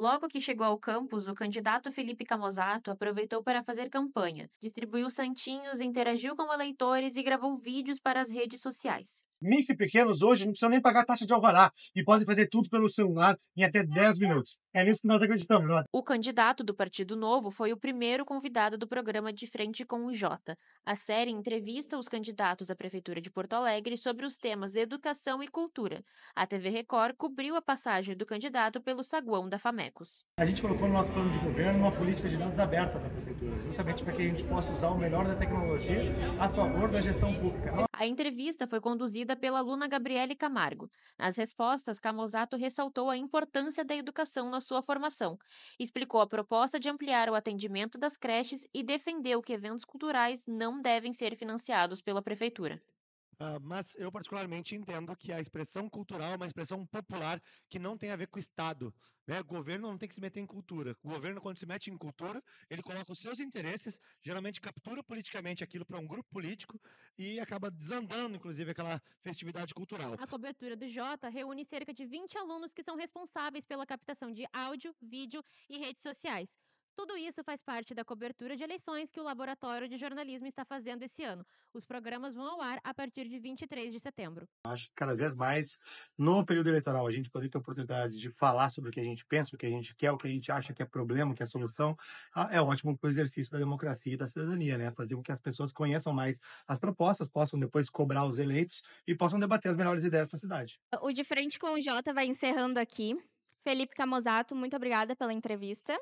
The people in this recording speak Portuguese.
Logo que chegou ao campus, o candidato Felipe Camozato aproveitou para fazer campanha, distribuiu santinhos, interagiu com eleitores e gravou vídeos para as redes sociais. Micro e pequenos hoje não precisam nem pagar taxa de alvará e podem fazer tudo pelo celular em até 10 minutos. É nisso que nós acreditamos. Não é? O candidato do Partido Novo foi o primeiro convidado do programa De Frente com o Jota. A série entrevista os candidatos à Prefeitura de Porto Alegre sobre os temas educação e cultura. A TV Record cobriu a passagem do candidato pelo saguão da Famecos. A gente colocou no nosso plano de governo uma política de dados aberta à Prefeitura, justamente para que a gente possa usar o melhor da tecnologia a favor da gestão pública. A entrevista foi conduzida pela aluna Gabriele Camargo. Nas respostas, Camozato ressaltou a importância da educação na sua formação, explicou a proposta de ampliar o atendimento das creches e defendeu que eventos culturais não devem ser financiados pela prefeitura. Ah, mas eu particularmente entendo que a expressão cultural é uma expressão popular que não tem a ver com o Estado. Né? O governo não tem que se meter em cultura. O governo, quando se mete em cultura, ele coloca os seus interesses, geralmente captura politicamente aquilo para um grupo político e acaba desandando, inclusive, aquela festividade cultural. A cobertura do Jota reúne cerca de 20 alunos que são responsáveis pela captação de áudio, vídeo e redes sociais. Tudo isso faz parte da cobertura de eleições que o Laboratório de Jornalismo está fazendo esse ano. Os programas vão ao ar a partir de 23 de setembro. Acho que cada vez mais, no período eleitoral, a gente poder ter oportunidade de falar sobre o que a gente pensa, o que a gente quer, o que a gente acha que é problema, que é solução, ah, é ótimo para o exercício da democracia e da cidadania, né? Fazer com que as pessoas conheçam mais as propostas, possam depois cobrar os eleitos e possam debater as melhores ideias para a cidade. O De Frente com o Jota vai encerrando aqui. Felipe Camozato, muito obrigada pela entrevista.